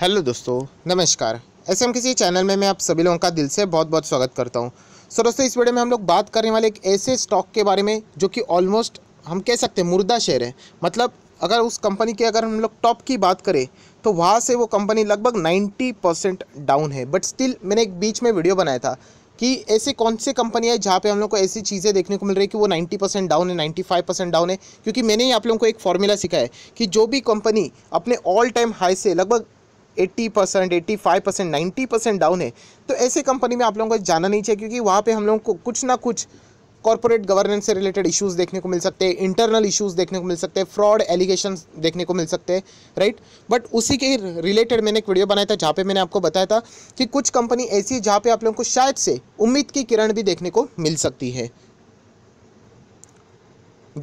hello दोस्तों नमस्कार S M किसी चैनल में मैं आप सभी लोगों का दिल से बहुत बहुत स्वागत करता हूं सो दोस्तों इस वीडियो में हम लोग बात करने वाले एक ऐसे स्टॉक के बारे में जो कि ऑलमोस्ट हम कह सकते हैं मुर्दा शेयर है मतलब अगर उस कंपनी की अगर हम लोग टॉप की बात करें तो वहाँ से वो कंपनी लगभग नाइन्टी परसेंट डाउन है बट स्टिल मैंने एक बीच में वीडियो बनाया था कि ऐसे कौन से कंपनी है जहाँ पे हम लोग को ऐसी चीज़ें देखने को मिल रही है कि वो 90 परसेंट डाउन है 95 परसेंट डाउन है क्योंकि मैंने ही आप लोगों को एक फॉर्मूला सिखाया है कि जो भी कंपनी अपने ऑल टाइम हाई से लगभग 80 percent eighty five percent ninety percent down है तो ऐसे कंपनी में आप लोगों को जाना नहीं चाहिए क्योंकि वहाँ पे हम लोगों को कुछ ना कुछ कॉरपोरेट गवर्नेंस से रिलेटेड इश्यूज देखने को मिल सकते हैं इंटरनल इश्यूज़ देखने को मिल सकते हैं फ्रॉड एलिगेशन देखने को मिल सकते हैं राइट बट उसी के रिलेटेड मैंने एक वीडियो बनाया था जहाँ पे मैंने आपको बताया था कि कुछ कंपनी ऐसी जहाँ पे आप लोगों को शायद से उम्मीद की किरण भी देखने को मिल सकती है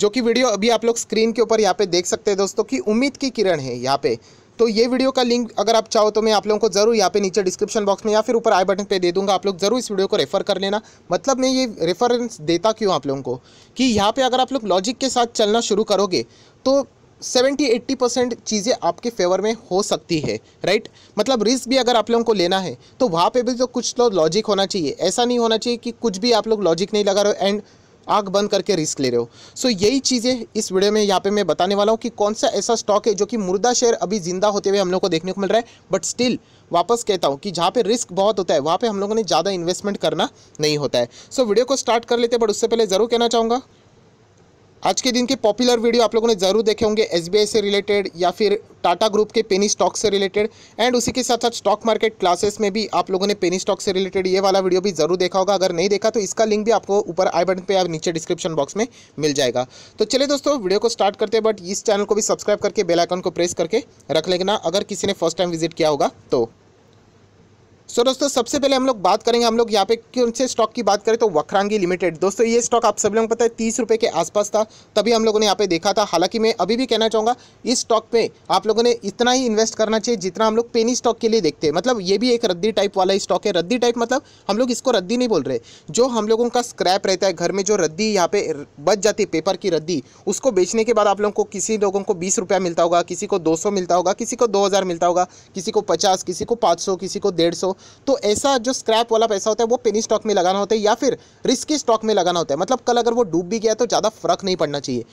जो कि वीडियो अभी आप लोग स्क्रीन के ऊपर यहाँ पे देख सकते हैं दोस्तों कि उम्मीद की किरण है यहाँ पे तो ये वीडियो का लिंक अगर आप चाहो तो मैं आप लोगों को ज़रूर यहाँ पे नीचे डिस्क्रिप्शन बॉक्स में या फिर ऊपर आई बटन पे दे दूंगा आप लोग ज़रूर इस वीडियो को रेफर कर लेना मतलब मैं ये रेफरेंस देता क्यों आप लोगों को कि यहाँ पे अगर आप लोग लॉजिक के साथ चलना शुरू करोगे तो सेवेंटी एट्टी परसेंट चीज़ें आपके फेवर में हो सकती है राइट मतलब रिस्क भी अगर आप लोगों को लेना है तो वहाँ पे भी तो कुछ तो लॉजिक होना चाहिए ऐसा नहीं होना चाहिए कि कुछ भी आप लोग लॉजिक नहीं लगा रहे हो एंड आग बंद करके रिस्क ले रहे हो सो so, यही चीज़ें इस वीडियो में यहाँ पे मैं बताने वाला हूँ कि कौन सा ऐसा स्टॉक है जो कि मुर्दा शेयर अभी ज़िंदा होते हुए हम लोग को देखने को मिल रहा है बट स्टिल वापस कहता हूँ कि जहाँ पे रिस्क बहुत होता है वहाँ पे हम लोगों ने ज़्यादा इन्वेस्टमेंट करना नहीं होता है सो so, वीडियो को स्टार्ट कर लेते हैं बट उससे पहले ज़रूर कहना चाहूँगा आज के दिन के पॉपुलर वीडियो आप लोगों ने ज़रूर देखे होंगे एस से रिलेटेड या फिर टाटा ग्रुप के पेनी स्टॉक से रिलेटेड एंड उसी के साथ साथ स्टॉक मार्केट क्लासेस में भी आप लोगों ने पेनी स्टॉक से रिलेटेड ये वाला वीडियो भी जरूर देखा होगा अगर नहीं देखा तो इसका लिंक भी आपको ऊपर आई बटन पे या नीचे डिस्क्रिप्शन बॉक्स में मिल जाएगा तो चलिए दोस्तों वीडियो को स्टार्ट करते हैं बट इस चैनल को भी सब्सक्राइब करके बेलाइकन को प्रेस करके रख लेना अगर किसी ने फर्स्ट टाइम विजिट किया होगा तो सो दोस्तों सबसे पहले हम लोग बात करेंगे हम लोग यहाँ पे कौन से स्टॉक की बात करें तो वखरांगी लिमिटेड दोस्तों ये स्टॉक आप सभी लोगों को पता है तीस रुपये के आसपास था तभी हम लोगों ने यहाँ पे देखा था हालांकि मैं अभी भी कहना चाहूँगा इस स्टॉक में आप लोगों ने इतना ही इन्वेस्ट करना चाहिए जितना हम लोग पेनी स्टॉक के लिए देखते हैं मतलब ये भी एक रद्दी टाइप वाला स्टॉक है रद्दी टाइप मतलब हम लोग इसको रद्दी नहीं बोल रहे जो हम लोगों का स्क्रैप रहता है घर में जो रद्दी यहाँ पे बच जाती है पेपर की रद्दी उसको बेचने के बाद आप लोगों को किसी लोगों को बीस रुपया मिलता होगा किसी को दो मिलता होगा किसी को दो मिलता होगा किसी को पचास किसी को पाँच किसी को डेढ़ तो ऐसा जो स्क्रैप वाला पैसा होता है वो पेनी स्टॉक में लगाना होता है या फिर रिस्की स्टॉक में लगाना होता है मतलब कल अगर वो डूब भी गया तो ज़्यादा फर्क नहीं पड़ना चाहिए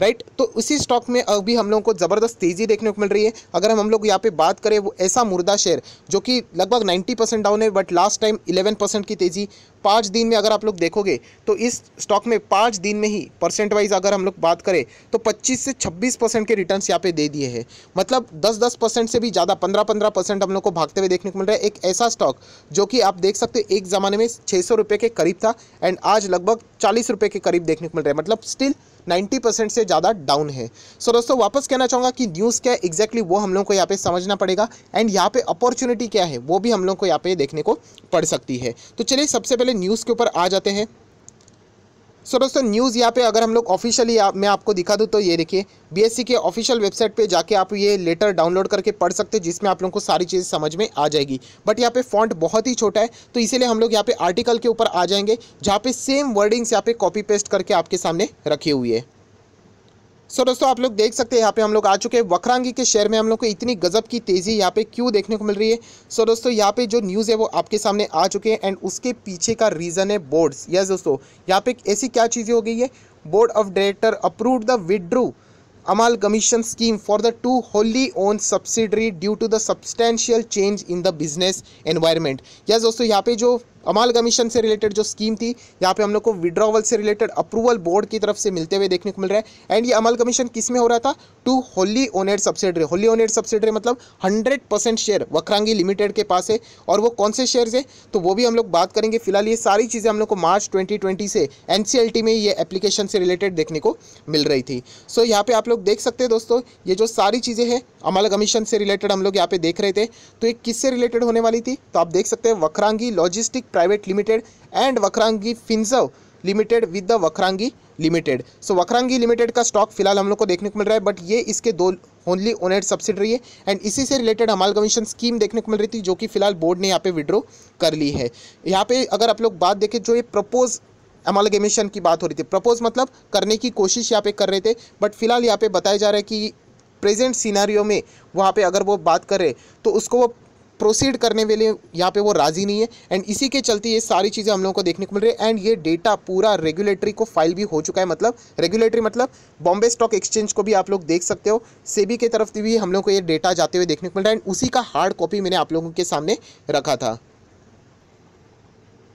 राइट तो उसी स्टॉक में अभी हम लोगों को ज़बरदस्त तेज़ी देखने को मिल रही है अगर हम हम लोग यहाँ पे बात करें वो ऐसा मुर्दा शेयर जो कि लगभग 90 परसेंट डाउन है बट लास्ट टाइम 11 परसेंट की तेज़ी पाँच दिन में अगर आप लोग देखोगे तो इस स्टॉक में पाँच दिन में ही परसेंट वाइज अगर हम लोग बात करें तो 25 से 26 परसेंट के रिटर्न यहाँ पे दे दिए हैं मतलब 10-10 परसेंट से भी ज़्यादा 15-15 परसेंट हम लोग को भागते हुए देखने को मिल रहा है एक ऐसा स्टॉक जो कि आप देख सकते हो एक ज़माने में छः सौ के करीब था एंड आज लगभग चालीस रुपये के करीब देखने को मिल रहा है मतलब स्टिल नाइन्टी परसेंट से ज़्यादा डाउन है सो so, दोस्तों वापस कहना चाहूँगा कि न्यूज़ क्या है एग्जैक्टली वो हम लोग को यहाँ पे समझना पड़ेगा एंड यहाँ पे अपॉर्चुनिटी क्या है वो भी हम लोग को यहाँ पे देखने को पड़ सकती है तो चलिए सबसे पहले न्यूज़ के ऊपर आ जाते हैं सो दोस्तों न्यूज़ यहाँ पे अगर हम लोग ऑफिशियली आप, मैं आपको दिखा दूँ तो ये देखिए बीएससी के ऑफिशियल वेबसाइट पे जाके आप ये लेटर डाउनलोड करके पढ़ सकते हैं जिसमें आप लोगों को सारी चीज़ समझ में आ जाएगी बट यहाँ पे फॉन्ट बहुत ही छोटा है तो इसीलिए हम लोग यहाँ पे आर्टिकल के ऊपर आ जाएंगे जहाँ पे सेम वर्डिंग्स यहाँ पे कॉपी पेस्ट करके आपके सामने रखी हुई है सो so, दोस्तों आप लोग देख सकते हैं यहाँ पे हम लोग आ चुके हैं वक्रांगी के शेयर में हम लोग को इतनी गजब की तेज़ी यहाँ पे क्यों देखने को मिल रही है सो so, दोस्तों यहाँ पे जो न्यूज़ है वो आपके सामने आ चुके हैं एंड उसके पीछे का रीज़न है बोर्ड्स यस दोस्तों यहाँ पे ऐसी क्या चीज़ें हो गई है board of director approve the withdrew अमाल commission scheme for the two wholly own subsidiary due to the substantial change in the business environment yes दोस्तों यहाँ पे जो अमाल कमीशन से रिलेटेड जो स्कीम थी यहाँ पे हम लोग को विड्रॉवल से रिलेटेड अप्रूवल बोर्ड की तरफ से मिलते हुए देखने को मिल रहा है एंड ये अमाल कमीशन किस में हो रहा था two wholly owned subsidiary wholly owned subsidiary मतलब हंड्रेड शेयर वक्रांगी लिमिटेड के पास है और वो कौन से शेयर है तो वो भी हम लोग बात करेंगे फिलहाल ये सारी चीज़ें हम लोग को मार्च ट्वेंटी से एन में ये एप्लीकेशन से रिलेटेड देखने को मिल रही थी सो so, यहाँ पे आप लोग देख सकते हैं दोस्तों ये जो सारी चीज़ें हैं अमाल कमीशन से रिलेटेड हम लोग यहाँ पे देख रहे थे तो ये किससे रिलेटेड होने वाली थी तो आप देख सकते हैं Vakrangee logistic private limited and Vakrangee Finserv limited with the Vakrangee limited so Vakrangee limited का स्टॉक फिलहाल हम लोग को देखने को मिल रहा है बट ये इसके दो ओनली ओनेड सब्सिडरी है एंड इसी से रिलेटेड हमाल कमीशन स्कीम देखने को मिल रही थी जो कि फिलहाल बोर्ड ने यहाँ पे विड्रॉ कर ली है यहाँ पे अगर आप लोग बात देखें जो ये प्रपोज अमालगेमेशन की बात हो रही थी प्रपोज मतलब करने की कोशिश यहाँ पे कर रहे थे बट फिलहाल यहाँ पे बताया जा रहा है कि प्रेजेंट सीनारियों में वहाँ पे अगर वो बात करे तो उसको वो प्रोसीड करने वाले यहाँ पे वो राज़ी नहीं है एंड इसी के चलते ये सारी चीज़ें हम लोगों को देखने को मिल रही है एंड ये डेटा पूरा रेगुलेटरी को फाइल भी हो चुका है मतलब रेगुलेटरी मतलब बॉम्बे स्टॉक एक्सचेंज को भी आप लोग देख सकते हो सेबी के तरफ भी हम लोग को ये डेटा जाते हुए देखने को मिल रहा है एंड उसी का हार्ड कॉपी मैंने आप लोगों के सामने रखा था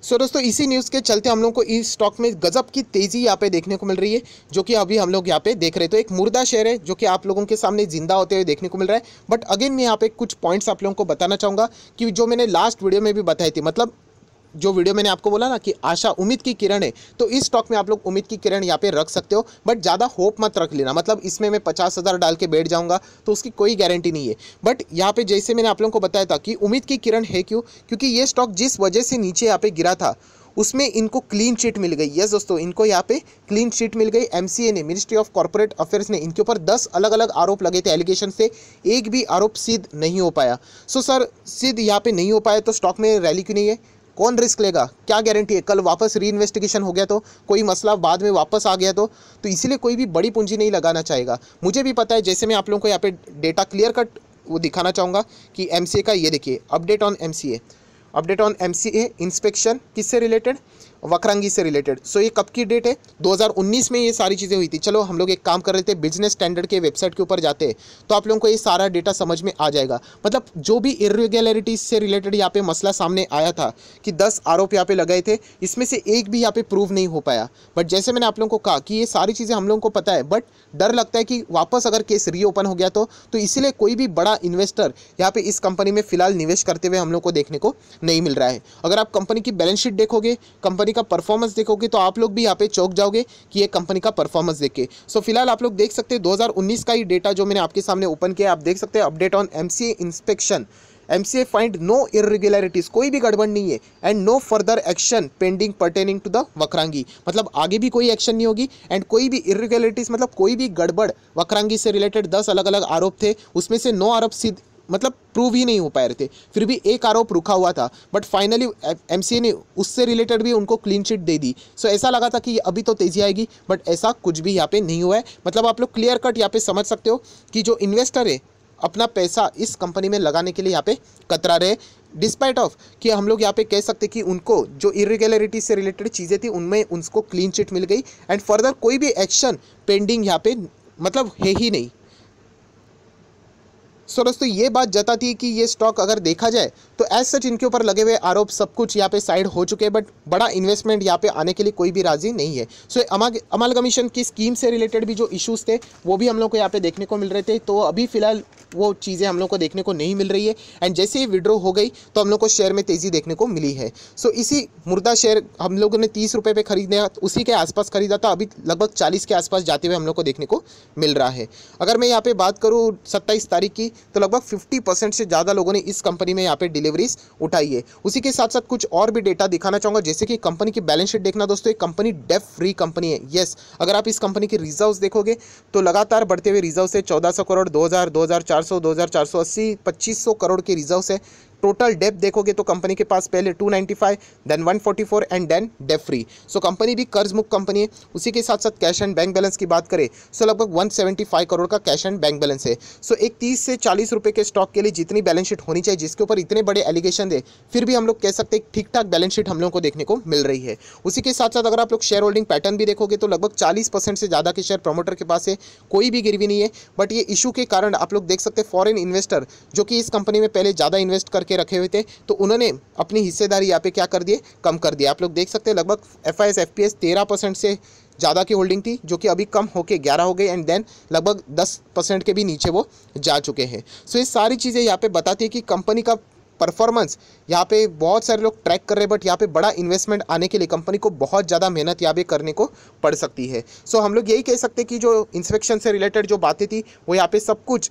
सो so, दोस्तों इसी न्यूज़ के चलते हम लोग को इस स्टॉक में गजब की तेज़ी यहाँ पे देखने को मिल रही है जो कि अभी हम लोग यहाँ पे देख रहे हैं तो एक मुर्दा शेयर है जो कि आप लोगों के सामने जिंदा होते हुए देखने को मिल रहा है बट अगेन मैं यहाँ पे कुछ पॉइंट्स आप लोगों को बताना चाहूँगा कि जो मैंने लास्ट वीडियो में भी बताई थी मतलब जो वीडियो मैंने आपको बोला ना कि आशा उम्मीद की किरण है तो इस स्टॉक में आप लोग उम्मीद की किरण यहाँ पे रख सकते हो बट ज़्यादा होप मत रख लेना मतलब इसमें मैं पचास हज़ार डाल के बैठ जाऊँगा तो उसकी कोई गारंटी नहीं है बट यहाँ पे जैसे मैंने आप लोगों को बताया था कि उम्मीद की किरण है क्यों क्योंकि ये स्टॉक जिस वजह से नीचे यहाँ पे गिरा था उसमें इनको क्लीन चिट मिल गई यस दोस्तों इनको यहाँ पे क्लीन चिट मिल गई एम ने मिनिस्ट्री ऑफ कॉर्पोरेट अफेयर्स ने इनके ऊपर दस अलग अलग आरोप लगे थे एलिगेशन से एक भी आरोप सिद्ध नहीं हो पाया सो सर सिद्ध यहाँ पे नहीं हो पाया तो स्टॉक में रैली क्यों नहीं है कौन रिस्क लेगा क्या गारंटी है कल वापस री इन्वेस्टिगेशन हो गया तो कोई मसला बाद में वापस आ गया तो तो इसीलिए कोई भी बड़ी पूंजी नहीं लगाना चाहेगा मुझे भी पता है जैसे मैं आप लोगों को यहाँ पे डेटा क्लियर कट वो दिखाना चाहूँगा कि एम का ये देखिए update on M update on M inspection किससे रिलेटेड वक्रांगी से रिलेटेड सो so ये कब की डेट है 2019 में ये सारी चीज़ें हुई थी चलो हम लोग एक काम कर रहे थे बिजनेस स्टैंडर्ड के वेबसाइट के ऊपर जाते हैं तो आप लोगों को ये सारा डेटा समझ में आ जाएगा मतलब जो भी इरेगुलरिटीज से रिलेटेड यहाँ पे मसला सामने आया था कि दस आरोप यहाँ पे लगाए थे इसमें से एक भी यहाँ पे प्रूव नहीं हो पाया बट जैसे मैंने आप लोगों को कहा कि ये सारी चीज़ें हम लोगों को पता है बट डर लगता है कि वापस अगर केस रीओपन हो गया तो, तो इसीलिए कोई भी बड़ा इन्वेस्टर यहाँ पे इस कंपनी में फिलहाल निवेश करते हुए हम लोग को देखने को नहीं मिल रहा है अगर आप कंपनी की बैलेंस शीट देखोगे कंपनी कंपनी का परफॉर्मेंस देखोगे तो आप लोग भी यहाँ पे चौक जाओगे कि ये कंपनी का परफॉर्मेंस देख के सो so, फिलहाल आप लोग देख सकते हैं 2019 का ही डेटा जो मैंने आपके सामने ओपन किया आप देख सकते हैं update on M inspection M C A find no irregularities कोई भी गड़बड़ नहीं है and no further action pending pertaining to the Vakrangee मतलब आगे भी कोई एक्शन नहीं होगी एंड कोई भी इरेग्युलरिटीज मतलब कोई भी गड़बड़ वक्रांगी से रिलेटेड दस अलग अलग आरोप थे उसमें से नौ आरोप सिद्ध मतलब प्रूव ही नहीं हो पा रहे थे फिर भी एक आरोप रुका हुआ था बट फाइनली एम ने उससे रिलेटेड भी उनको क्लीन चिट दे दी सो ऐसा लगा था कि अभी तो तेज़ी आएगी बट ऐसा कुछ भी यहाँ पे नहीं हुआ है मतलब आप लोग क्लियर कट यहाँ पे समझ सकते हो कि जो इन्वेस्टर है अपना पैसा इस कंपनी में लगाने के लिए यहाँ पे कतरा रहे डिस्पाइट ऑफ कि हम लोग यहाँ पे कह सकते कि उनको जो इरेगुलरिटी से रिलेटेड चीज़ें थी उनमें उनको क्लीन चिट मिल गई एंड फर्दर कोई भी एक्शन पेंडिंग यहाँ पे मतलब है ही नहीं सो दोस्तों ये बात जताती है कि ये स्टॉक अगर देखा जाए तो एज सच इनके ऊपर लगे हुए आरोप सब कुछ यहाँ पे साइड हो चुके हैं बट बड़ा इन्वेस्टमेंट यहाँ पे आने के लिए कोई भी राजी नहीं है सो so, अमाल कमीशन की स्कीम से रिलेटेड भी जो इशूज़ थे वो भी हम लोग को यहाँ पे देखने को मिल रहे थे तो अभी फिलहाल वो चीज़ें हम लोग को देखने को नहीं मिल रही है एंड जैसे ही विड्रो हो गई तो हम लोग को शेयर में तेज़ी देखने को मिली है सो so, इसी मुर्दा शेयर हम लोगों ने तीस रुपये पर खरीदने उसी के आसपास खरीदा था अभी लगभग चालीस के आसपास जाते हुए हम लोग को देखने को मिल रहा है अगर मैं यहाँ पर बात करूँ सत्ताईस तारीख की तो लगभग फिफ्टी से ज़्यादा लोगों ने इस कंपनी में यहाँ पर डिलीवरीज उठाई है उसी के साथ साथ कुछ और भी डेटा दिखाना चाहूँगा जैसे कि कंपनी की बैलेंस शीट देखना दोस्तों एक कंपनी डेफ फ्री कंपनी है येस अगर आप इस कंपनी की रिजर्व्स देखोगे तो लगातार बढ़ते हुए रिजर्व से चौदह सौ करोड़ दो हज़ार दो हज़ार चार 2400 2480 2500 करोड़ के रिजर्व्स है टोटल डेप देखोगे तो कंपनी के पास पहले 295 then 144 and then debt free so company भी कर्ज मुक्त कंपनी है उसी के साथ साथ कैश एंड बैंक बैलेंस की बात करें सो लगभग 175 करोड़ का कैश एंड बैंक बैलेंस है सो एक तीस से चालीस रुपये के स्टॉक के लिए जितनी बैलेंस शीट होनी चाहिए जिसके ऊपर इतने बड़े एलिगेशन दे फिर भी हम लोग कह सकते हैं ठीक ठाक बैलेंस शीट हम लोग को देखने को मिल रही है उसी के साथ साथ अगर आप लोग शेयर होल्डिंग पैटर्न भी देखोगे तो लगभग चालीस से ज़्यादा के शेयर प्रमोटर के पास है कोई भी गिरवी नहीं है बट ये इशू के कारण आप लोग देख सकते हैं इन्वेस्टर जो कि इस कंपनी में पहले ज़्यादा इन्वेस्ट करके करके रखे हुए थे तो उन्होंने अपनी हिस्सेदारी यहाँ पे क्या कर दिए कम कर दिया आप लोग देख सकते हैं लगभग F I S F P S तेरह परसेंट से ज़्यादा की होल्डिंग थी जो कि अभी कम होके ग्यारह हो गई एंड देन लगभग दस परसेंट के भी नीचे वो जा चुके हैं सो ये सारी चीज़ें यहाँ पे बताती है कि कंपनी का परफॉर्मेंस यहाँ पे बहुत सारे लोग ट्रैक कर रहे हैं बट यहाँ पे बड़ा इन्वेस्टमेंट आने के लिए कंपनी को बहुत ज़्यादा मेहनत यहाँ पे करने को पड़ सकती है सो so, हम लोग यही कह सकते हैं कि जो इंस्पेक्शन से रिलेटेड जो बातें थी वो यहाँ पे सब कुछ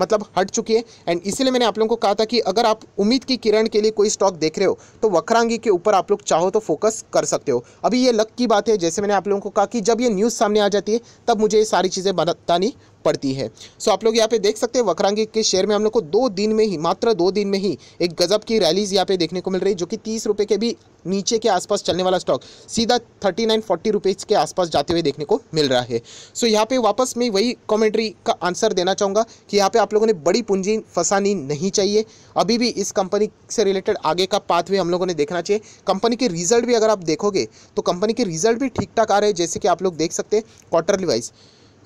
मतलब हट चुकी है एंड इसीलिए मैंने आप लोगों को कहा था कि अगर आप उम्मीद की किरण के लिए कोई स्टॉक देख रहे हो तो वक्रांगी के ऊपर आप लोग चाहो तो फोकस कर सकते हो अभी ये लक की बात है जैसे मैंने आप लोगों को कहा कि जब ये न्यूज़ सामने आ जाती है तब मुझे ये सारी चीज़ें बतानी पड़ती है सो आप लोग यहाँ पे देख सकते हैं वक्रांगी के शेयर में हम लोग को दो दिन में ही मात्र दो दिन में ही एक गजब की रैलीज यहाँ पे देखने को मिल रही है जो कि तीस रुपये के भी नीचे के आसपास चलने वाला स्टॉक सीधा थर्टी नाइन फोर्टी रुपीज़ के आसपास जाते हुए देखने को मिल रहा है सो यहाँ पे वापस मैं वही कॉमेंट्री का आंसर देना चाहूँगा कि यहाँ पे आप लोगों ने बड़ी पूंजी फंसानी नहीं चाहिए अभी भी इस कंपनी से रिलेटेड आगे का पाथ हम लोगों ने देखना चाहिए कंपनी के रिजल्ट भी अगर आप देखोगे तो कंपनी के रिजल्ट भी ठीक ठाक आ रहे हैं जैसे कि आप लोग देख सकते हैं क्वार्टरली वाइज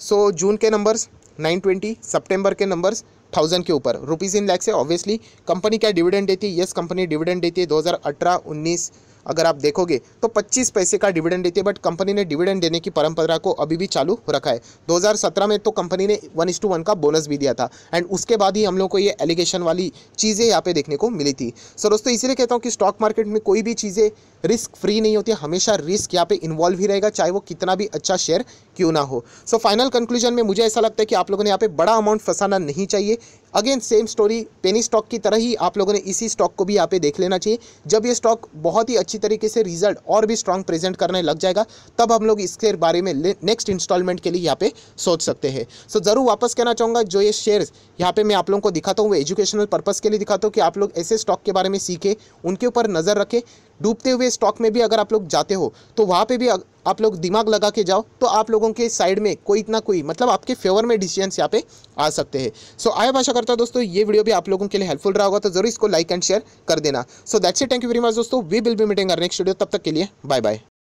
सो जून के नंबर्स 920 सितंबर के नंबर्स थाउजेंड के ऊपर रुपीज़ इन लैक से ऑब्वियसली कंपनी क्या डिविडेंड देती है येस कंपनी डिविडेंड देती है 2018 19 अगर आप देखोगे तो 25 पैसे का डिविडेंड देती है बट कंपनी ने डिविडेंड देने की परंपरा को अभी भी चालू रखा है 2017 में तो कंपनी ने वन इस टू वन का बोनस भी दिया था एंड उसके बाद ही हम लोग को ये एलिगेशन वाली चीज़ें यहाँ पे देखने को मिली थी सो so, दोस्तों इसलिए कहता हूँ कि स्टॉक मार्केट में कोई भी चीज़ें रिस्क फ्री नहीं होती हमेशा रिस्क यहाँ पे इन्वॉल्व ही रहेगा चाहे वो कितना भी अच्छा शेयर क्यों ना हो सो फाइनल कंक्लूजन में मुझे ऐसा लगता है कि आप लोगों ने यहाँ पे बड़ा अमाउंट फंसाना नहीं चाहिए again same story penny stock की तरह ही आप लोगों ने इसी स्टॉक को भी यहाँ पे देख लेना चाहिए जब ये स्टॉक बहुत ही अच्छी तरीके से रिजल्ट और भी स्ट्रांग प्रेजेंट करने लग जाएगा तब हम लोग इसके बारे में नेक्स्ट इंस्टॉलमेंट के लिए यहाँ पे सोच सकते हैं सो so, ज़रूर वापस कहना चाहूँगा जो ये शेयर यहाँ पे मैं आप लोगों को दिखाता हूँ वो एजुकेशनल पर्पज़ के लिए दिखाता हूँ कि आप लोग ऐसे स्टॉक के बारे में सीखें उनके ऊपर नज़र रखें डूबते हुए स्टॉक में भी अगर आप लोग जाते हो तो वहाँ पे भी आप लोग दिमाग लगा के जाओ तो आप लोगों के साइड में कोई इतना कोई मतलब आपके फेवर में डिसीजन यहाँ पे आ सकते हैं सो so, आया भाषा करता दोस्तों ये वीडियो भी आप लोगों के लिए हेल्पफुल रहा होगा तो जरूर इसको लाइक एंड शेयर कर देना so that's it thank you very much दोस्तों we will be meeting next video तब तक के लिए बाय बाय